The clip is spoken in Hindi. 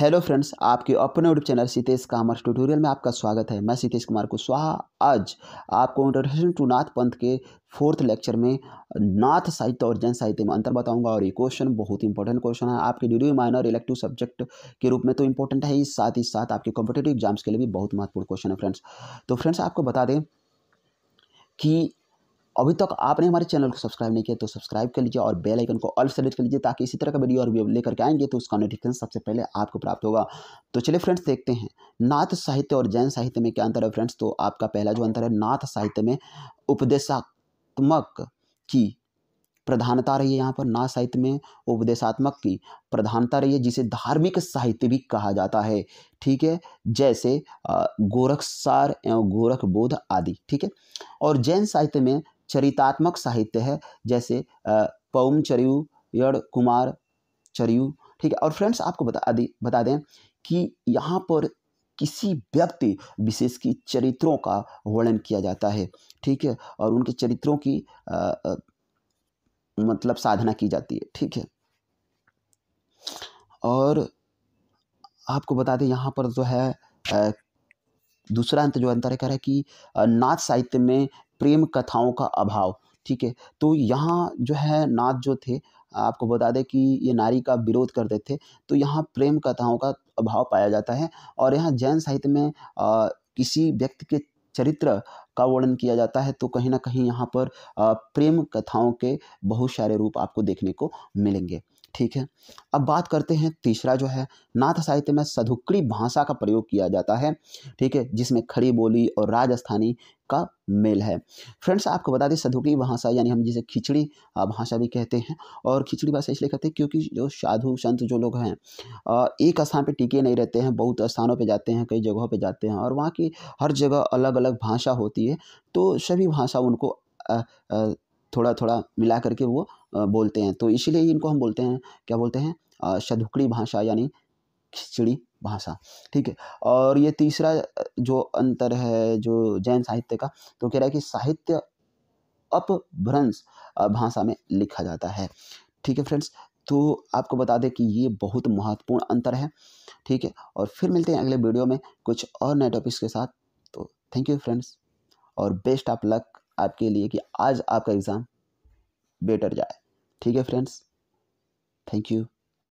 हेलो फ्रेंड्स आपके अपने YouTube channel Sitesh commerce tutorial में आपका स्वागत है मैं सीतेश कुमार कुशवाहा आज आपको इंट्रोडक्शन टू नाथ पंथ के फोर्थ लेक्चर में नाथ साहित्य और जैन साहित्य में अंतर बताऊंगा और ये क्वेश्चन बहुत इंपॉर्टेंट क्वेश्चन है आपके ड्यूरी माइनर इलेक्टिव सब्जेक्ट के रूप में तो इंपॉर्टेंट है ही साथ ही साथ आपके कॉम्पिटेटिव एग्जाम्स के लिए भी बहुत महत्वपूर्ण क्वेश्चन है फ्रेंड्स तो फ्रेंड्स आपको बता दें कि अभी तक आपने हमारे चैनल को सब्सक्राइब नहीं किया तो सब्सक्राइब कर लीजिए और बेल आइकन को ऑल सेलेक्ट कर लीजिए ताकि इसी तरह का वीडियो और वीडियो लेकर के आएंगे तो उसका नोटिफिकेशन सबसे पहले आपको प्राप्त होगा तो चलिए फ्रेंड्स देखते हैं नाथ साहित्य और जैन साहित्य में क्या अंतर है फ्रेंड्स तो आपका पहला जो अंतर है नाथ साहित्य में उपदेशात्मक की प्रधानता रही है यहाँ पर नाथ साहित्य में उपदेशात्मक की प्रधानता रही है जिसे धार्मिक साहित्य भी कहा जाता है ठीक है जैसे गोरखसार एवं गोरखबोध आदि ठीक है और जैन साहित्य में चरितात्मक साहित्य है जैसे पौम चरयू यड़ कुमार चरयू ठीक है और फ्रेंड्स आपको बता दी बता दें कि यहाँ पर किसी व्यक्ति विशेष की चरित्रों का वर्णन किया जाता है ठीक है और उनके चरित्रों की आ, आ, मतलब साधना की जाती है ठीक है और आपको बता दें यहाँ पर जो है आ, दूसरा अंत जो अंतर है कह रहा है कि नाथ साहित्य में प्रेम कथाओं का अभाव ठीक है तो यहाँ जो है नाथ जो थे आपको बता दें कि ये नारी का विरोध करते थे तो यहाँ प्रेम कथाओं का अभाव पाया जाता है और यहाँ जैन साहित्य में आ, किसी व्यक्ति के चरित्र का वर्णन किया जाता है तो कहीं ना कहीं यहाँ पर प्रेम कथाओं के बहुत सारे रूप आपको देखने को मिलेंगे ठीक है अब बात करते हैं तीसरा जो है नाथ साहित्य में सधुकड़ी भाषा का प्रयोग किया जाता है ठीक है जिसमें खड़ी बोली और राजस्थानी का मेल है फ्रेंड्स आपको बता दें सधुकड़ी भाषा यानी हम जिसे खिचड़ी भाषा भी कहते हैं और खिचड़ी भाषा इसलिए कहते हैं क्योंकि जो साधु संत जो लोग हैं एक स्थान पर टिके नहीं रहते हैं बहुत स्थानों पर जाते हैं कई जगहों पर जाते हैं और वहाँ की हर जगह अलग अलग भाषा होती है तो सभी भाषा उनको थोड़ा थोड़ा मिला करके वो बोलते हैं तो इसीलिए इनको हम बोलते हैं क्या बोलते हैं शधुकड़ी भाषा यानी खिचड़ी भाषा ठीक है और ये तीसरा जो अंतर है जो जैन साहित्य का तो कह रहा है कि साहित्य अपभ्रंश भाषा में लिखा जाता है ठीक है फ्रेंड्स तो आपको बता दें कि ये बहुत महत्वपूर्ण अंतर है ठीक है और फिर मिलते हैं अगले वीडियो में कुछ और नए टॉपिक्स के साथ तो थैंक यू फ्रेंड्स और बेस्ट ऑफ लक आपके लिए कि आज आपका एग्ज़ाम बेटर जाए ठीक है फ्रेंड्स थैंक यू